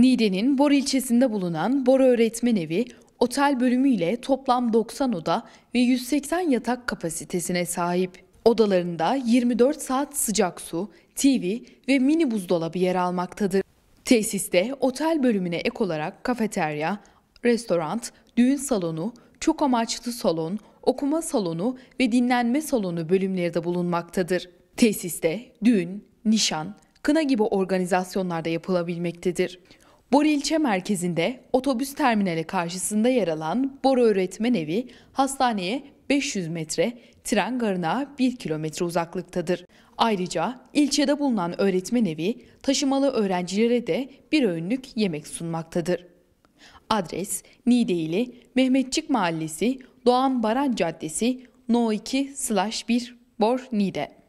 Niğde'nin Bor ilçesinde bulunan Bor Öğretmen Evi, otel bölümüyle toplam 90 oda ve 180 yatak kapasitesine sahip. Odalarında 24 saat sıcak su, TV ve mini buzdolabı yer almaktadır. Tesiste otel bölümüne ek olarak kafeterya, restoran, düğün salonu, çok amaçlı salon, okuma salonu ve dinlenme salonu bölümleri de bulunmaktadır. Tesiste düğün, nişan, kına gibi organizasyonlarda yapılabilmektedir. Bor ilçe merkezinde otobüs terminali karşısında yer alan Bor Öğretmen Evi hastaneye 500 metre, tren garına 1 kilometre uzaklıktadır. Ayrıca ilçede bulunan öğretmen evi taşımalı öğrencilere de bir öğünlük yemek sunmaktadır. Adres Niğde'li Mehmetçik Mahallesi Doğan Baran Caddesi No 2/1 Bor Nide